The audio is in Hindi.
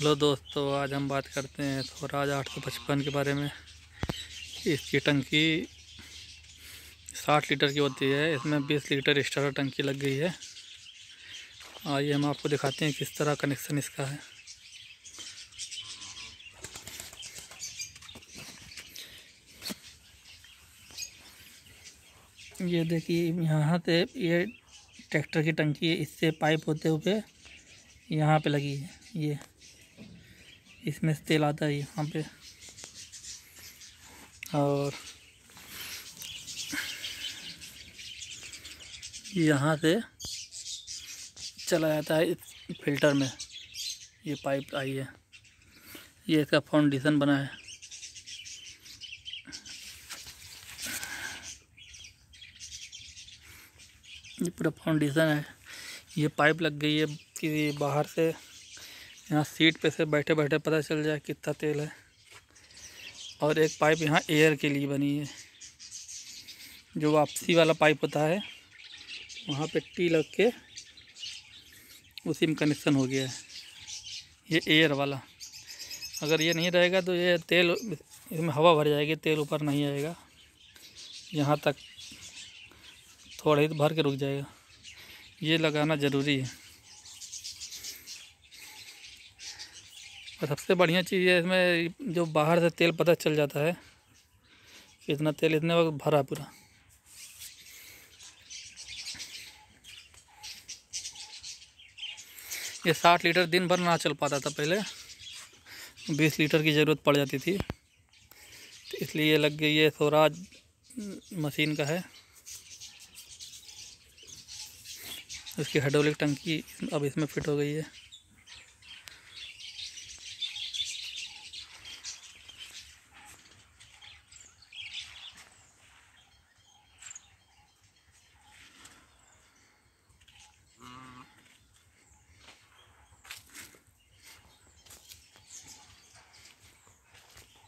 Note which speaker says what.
Speaker 1: हेलो दोस्तों आज हम बात करते हैं स्वराज आठ सौ पचपन के बारे में इसकी टंकी साठ लीटर की होती है इसमें बीस लीटर एक्स्ट्रा टंकी लग गई है आइए हम आपको दिखाते हैं किस तरह कनेक्शन इसका है ये देखिए यहाँ से ये ट्रैक्टर की टंकी है इससे पाइप होते हुए यहाँ पे लगी है ये इसमें से तेल आता है यहाँ पे और यहाँ से चला जाता है इस फिल्टर में ये पाइप आई है ये इसका फाउंडेशन बना है ये पूरा फाउंडेशन है ये पाइप लग गई है कि बाहर से यहाँ सीट पे से बैठे बैठे पता चल जाए कितना तेल है और एक पाइप यहाँ एयर के लिए बनी है जो वापसी वाला पाइप होता है वहाँ पे टी लग के उसी में कनेक्शन हो गया है ये एयर वाला अगर ये नहीं रहेगा तो ये तेल इसमें हवा भर जाएगी तेल ऊपर नहीं आएगा यहाँ तक थोड़ा ही भर के रुक जाएगा ये लगाना ज़रूरी है और सबसे बढ़िया चीज़ है इसमें जो बाहर से तेल पता चल जाता है कि इतना तेल इतने वक्त भरा पूरा ये साठ लीटर दिन भर ना चल पाता था पहले बीस लीटर की ज़रूरत पड़ जाती थी तो इसलिए लग गई ये स्वराज मशीन का है उसकी हाइड्रोलिक टंकी अब इसमें फिट हो गई है